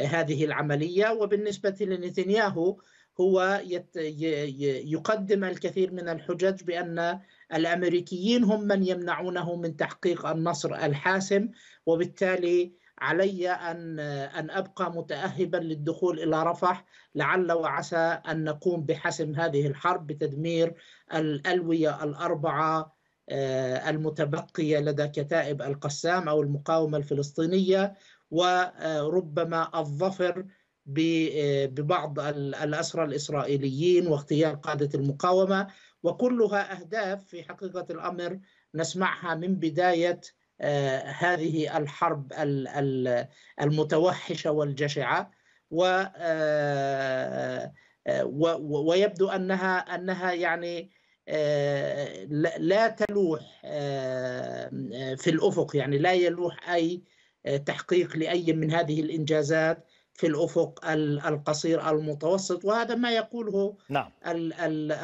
هذه العملية وبالنسبة لنتنياهو هو يقدم الكثير من الحجج بأن الأمريكيين هم من يمنعونه من تحقيق النصر الحاسم وبالتالي علي أن أن أبقى متأهبا للدخول إلى رفح لعل وعسى أن نقوم بحسم هذه الحرب بتدمير الألوية الأربعة آه، المتبقية لدى كتائب القسام أو المقاومة الفلسطينية وربما الظفر آه، ببعض الأسرى الإسرائيليين واغتيال قادة المقاومة وكلها أهداف في حقيقة الأمر نسمعها من بداية هذه الحرب المتوحشه والجشعه آه، و ويبدو انها انها يعني آه، لا تلوح آه، في الافق يعني لا يلوح اي تحقيق لاي من هذه الانجازات في الافق القصير المتوسط وهذا ما يقوله نعم.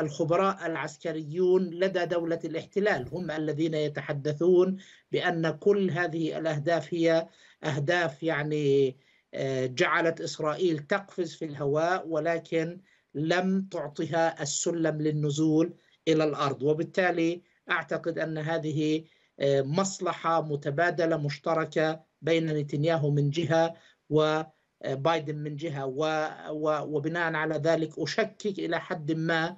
الخبراء العسكريون لدى دوله الاحتلال هم الذين يتحدثون بان كل هذه الاهداف هي اهداف يعني آه، جعلت اسرائيل تقفز في الهواء ولكن لم تعطها السلم للنزول الى الارض وبالتالي اعتقد ان هذه آه، مصلحه متبادله مشتركه بين نتنياهو من جهه و بايدن من جهه وبناء على ذلك اشكك الى حد ما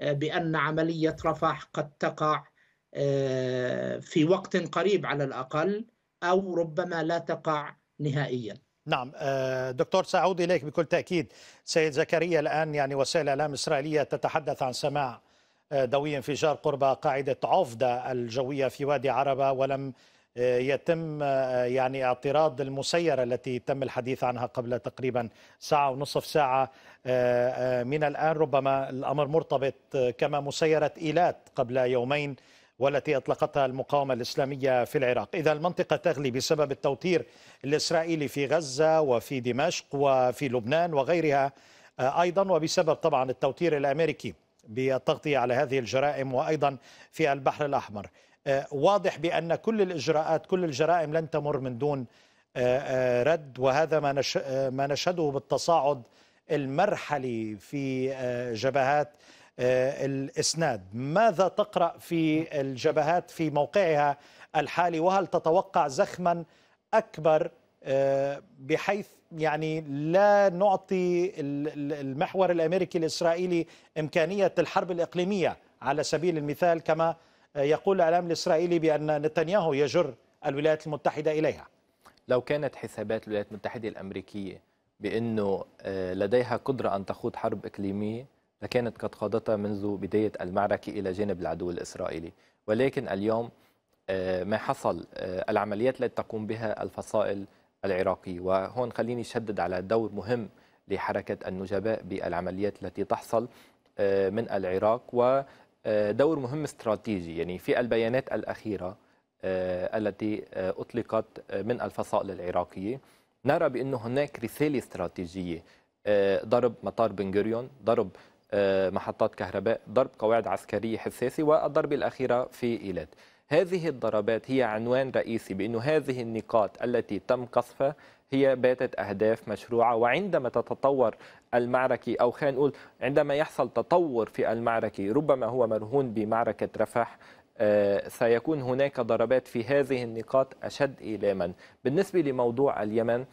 آه، بان عمليه رفح قد تقع آه، في وقت قريب على الاقل او ربما لا تقع نهائيا. نعم آه، دكتور سأعود إليك بكل تأكيد سيد زكريا الآن يعني وسائل الإعلام الإسرائيلية تتحدث عن سماع دوي انفجار قرب قاعدة عفدة الجوية في وادي عربة ولم آه، يتم آه، يعني اعتراض المسيرة التي تم الحديث عنها قبل تقريبا ساعة ونصف ساعة آه، من الآن ربما الأمر مرتبط كما مسيرة إيلات قبل يومين والتي أطلقتها المقاومة الإسلامية في العراق إذا المنطقة تغلي بسبب التوتير الإسرائيلي في غزة وفي دمشق وفي لبنان وغيرها أيضا وبسبب طبعا التوتير الأمريكي بالتغطية على هذه الجرائم وأيضا في البحر الأحمر آه، واضح بأن كل الإجراءات كل الجرائم لن تمر من دون آه، آه، رد وهذا ما ما نشهده بالتصاعد المرحلي في جبهات الاسناد ماذا تقرا في الجبهات في موقعها الحالي وهل تتوقع زخما اكبر بحيث يعني لا نعطي المحور الامريكي الاسرائيلي امكانيه الحرب الاقليميه على سبيل المثال كما يقول الإعلام الإسرائيلي بأن نتنياهو يجر الولايات المتحدة إليها لو كانت حسابات الولايات المتحدة الأمريكية بأنه آه، لديها قدرة أن تخوض حرب إقليمية لكانت قد خاضتها منذ بداية المعركة إلى جانب العدو الإسرائيلي ولكن اليوم آه، ما حصل آه، العمليات التي تقوم بها الفصائل العراقية وهون خليني شدد على دور مهم لحركة النجباء بالعمليات التي تحصل من العراق آه، دور مهم استراتيجي يعني في البيانات الأخيرة آه، التي آه، أطلقت من الفصائل العراقية نرى بأن هناك رسالة استراتيجية ضرب مطار بنغوريون ضرب محطات كهرباء ضرب قواعد عسكرية حساسة والضربة الأخيرة في إيلات هذه الضربات هي عنوان رئيسي بأن هذه النقاط التي تم قصفها هي باتت أهداف مشروعة وعندما تتطور المعركة أو خلينا نقول عندما يحصل تطور في المعركة ربما هو مرهون بمعركة رفح آه، سيكون هناك ضربات في هذه النقاط أشد إيلاما بالنسبة لموضوع اليمن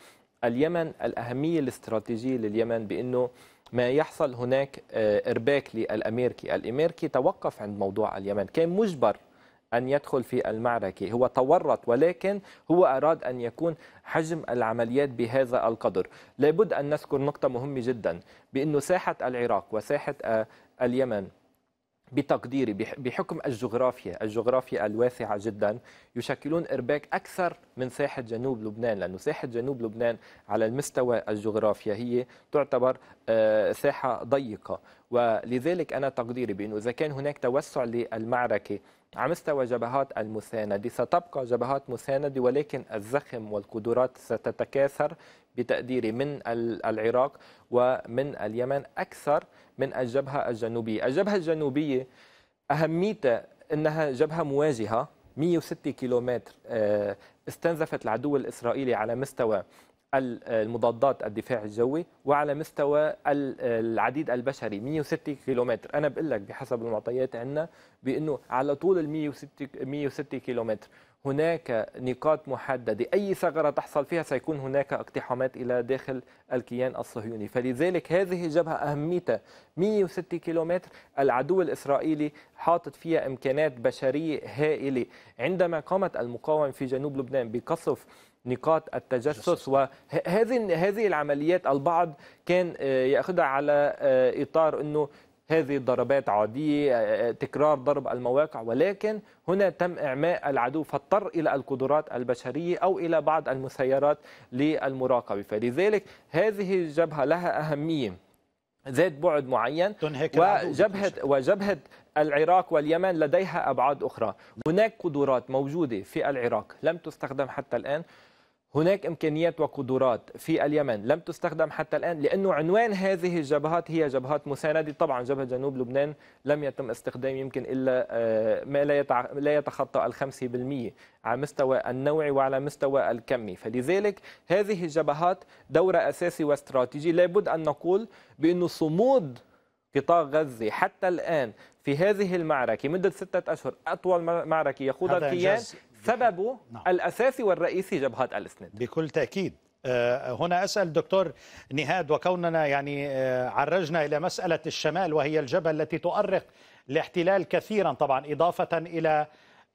اليمن الأهمية الاستراتيجية لليمن بأنه ما يحصل هناك آه، ارباك للامريكي، الامريكي توقف عند موضوع اليمن، كان مجبر أن يدخل في المعركة هو تورط ولكن هو أراد أن يكون حجم العمليات بهذا القدر لابد أن نذكر نقطة مهمة جدا بأن ساحة العراق وساحة آه، اليمن بتقديري بحكم الجغرافيا الجغرافيا الواسعة جدا يشكلون إرباك أكثر من ساحة جنوب لبنان لأنه ساحة جنوب لبنان على المستوى الجغرافيا هي تعتبر آه، ساحة ضيقة ولذلك أنا تقديري بأنه إذا كان هناك توسع للمعركة على مستوى جبهات المساندة ستبقى جبهات مساندة ولكن الزخم والقدرات ستتكاثر بتقديري من العراق ومن اليمن أكثر من الجبهة الجنوبية الجبهة الجنوبية أهميتها أنها جبهة مواجهة 106 كيلومتر آه، استنزفت العدو الإسرائيلي على مستوى المضادات الدفاع الجوي وعلى مستوى العديد البشري 106 كيلومتر انا بقول لك بحسب المعطيات عندنا بانه على طول ال 106 106 كيلومتر هناك نقاط محددة أي ثغرة تحصل فيها سيكون هناك اقتحامات إلى داخل الكيان الصهيوني فلذلك هذه الجبهة أهميتها 106 كيلومتر العدو الإسرائيلي حاطط فيها إمكانات بشرية هائلة عندما قامت المقاومة في جنوب لبنان بقصف نقاط التجسس وهذه هذه العمليات البعض كان آه، ياخذها على آه، اطار انه هذه الضربات عادية آه، آه، تكرار ضرب المواقع ولكن هنا تم إعماء العدو فاضطر إلى القدرات البشرية أو إلى بعض المسيرات للمراقبة فلذلك هذه الجبهة لها أهمية ذات بعد معين وجبهة, وجبهة العراق واليمن لديها أبعاد أخرى هناك قدرات موجودة في العراق لم تستخدم حتى الآن هناك امكانيات وقدرات في اليمن لم تستخدم حتى الان لانه عنوان هذه الجبهات هي جبهات مسانده طبعا جبهه جنوب لبنان لم يتم استخدام يمكن الا آه، ما لا لا يتخطى ال 5% على مستوى النوعي وعلى مستوى الكمي فلذلك هذه الجبهات دور اساسي واستراتيجي لابد ان نقول بانه صمود قطاع غزة حتى الآن في هذه المعركة مدة ستة أشهر أطول معركة يخوضها الكيان سببه نعم. الأساسي والرئيسي جبهة الاسند بكل تأكيد آه، هنا أسأل دكتور نهاد وكوننا يعني آه، عرجنا إلى مسألة الشمال وهي الجبهة التي تؤرق الاحتلال كثيرا طبعا إضافة إلى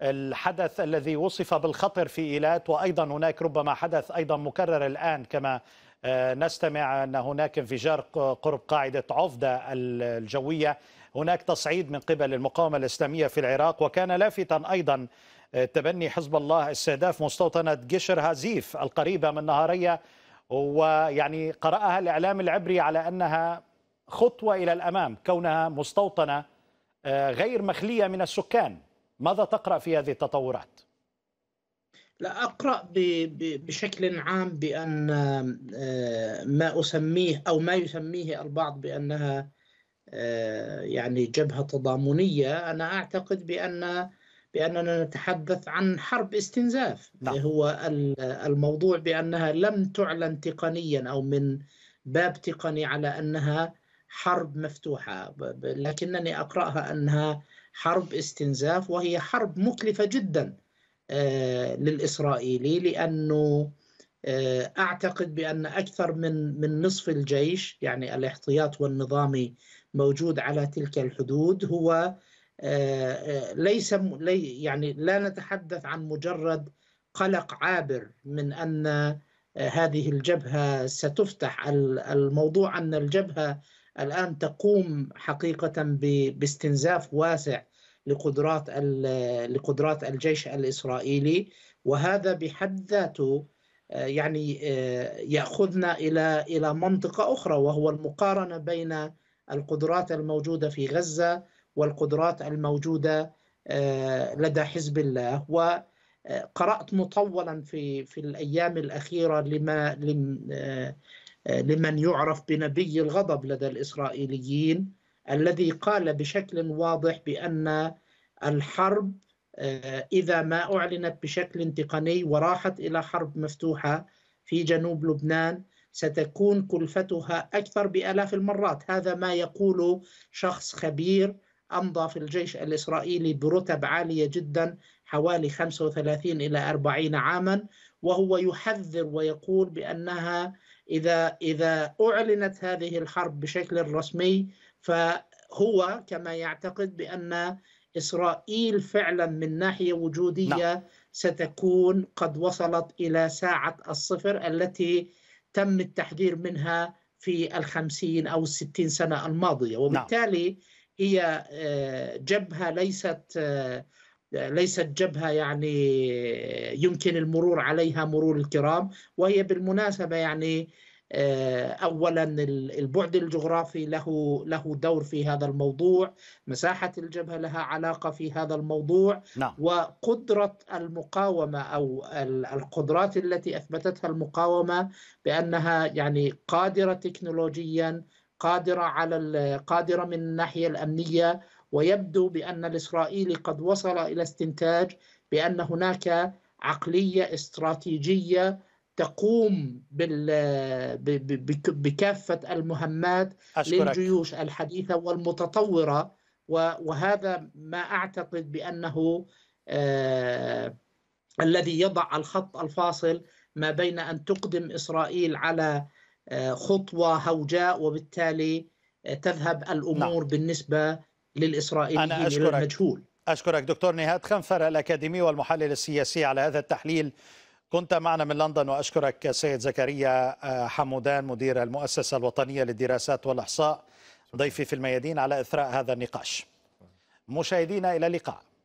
الحدث الذي وصف بالخطر في إيلات وأيضا هناك ربما حدث أيضا مكرر الآن كما آه، نستمع أن هناك انفجار قرب قاعدة عفدة الجوية هناك تصعيد من قبل المقاومة الإسلامية في العراق وكان لافتا أيضا تبني حزب الله استهداف مستوطنة جشر هازيف القريبة من نهارية ويعني قرأها الإعلام العبري على أنها خطوة إلى الأمام كونها مستوطنة آه، غير مخلية من السكان ماذا تقرأ في هذه التطورات؟ لا أقرأ بشكل عام بأن آه، ما أسميه أو ما يسميه البعض بأنها آه، يعني جبهة تضامنية أنا أعتقد بأن بأننا نتحدث عن حرب استنزاف نعم. هو الموضوع بأنها لم تعلن تقنيا أو من باب تقني على أنها حرب مفتوحة لكنني أقرأها أنها حرب استنزاف وهي حرب مكلفة جدا آه، للإسرائيلي لأنه آه، أعتقد بأن أكثر من من نصف الجيش يعني الاحتياط والنظامي موجود على تلك الحدود هو آه، آه، ليس يعني لا نتحدث عن مجرد قلق عابر من ان آه، هذه الجبهه ستفتح الموضوع ان الجبهه الان تقوم حقيقه باستنزاف واسع لقدرات لقدرات الجيش الاسرائيلي وهذا بحد ذاته يعني ياخذنا الى الى منطقه اخرى وهو المقارنه بين القدرات الموجوده في غزه والقدرات الموجوده آه، لدى حزب الله وقرات مطولا في في الايام الاخيره لما آه، لمن يعرف بنبي الغضب لدى الاسرائيليين الذي قال بشكل واضح بان الحرب آه، اذا ما اعلنت بشكل تقني وراحت الى حرب مفتوحه في جنوب لبنان ستكون كلفتها اكثر بالاف المرات هذا ما يقول شخص خبير أمضى في الجيش الإسرائيلي برتب عالية جدا حوالي 35 إلى 40 عاما وهو يحذر ويقول بأنها إذا إذا أعلنت هذه الحرب بشكل رسمي فهو كما يعتقد بأن إسرائيل فعلا من ناحية وجودية نعم. ستكون قد وصلت إلى ساعة الصفر التي تم التحذير منها في الخمسين أو الستين سنة الماضية نعم. وبالتالي هي آه، جبهه ليست آه، ليست جبهه يعني يمكن المرور عليها مرور الكرام وهي بالمناسبه يعني آه، اولا البعد الجغرافي له له دور في هذا الموضوع، مساحه الجبهه لها علاقه في هذا الموضوع نعم. وقدره المقاومه او القدرات التي اثبتتها المقاومه بانها يعني قادره تكنولوجيا قادرة على قادرة من الناحية الأمنية ويبدو بأن الإسرائيلي قد وصل إلى استنتاج بأن هناك عقلية استراتيجية تقوم بكافة المهمات أشكرك. للجيوش الحديثة والمتطورة وهذا ما أعتقد بأنه آه الذي يضع الخط الفاصل ما بين أن تقدم إسرائيل على آه، خطوة هوجاء وبالتالي آه، تذهب الأمور نعم. بالنسبة للإسرائيليين أنا أشكرك. إلى المجهول أشكرك دكتور نهاد خنفر الأكاديمي والمحلل السياسي على هذا التحليل كنت معنا من لندن وأشكرك سيد زكريا آه، حمودان مدير المؤسسة الوطنية للدراسات والإحصاء ضيفي في الميادين على إثراء هذا النقاش مشاهدينا إلى اللقاء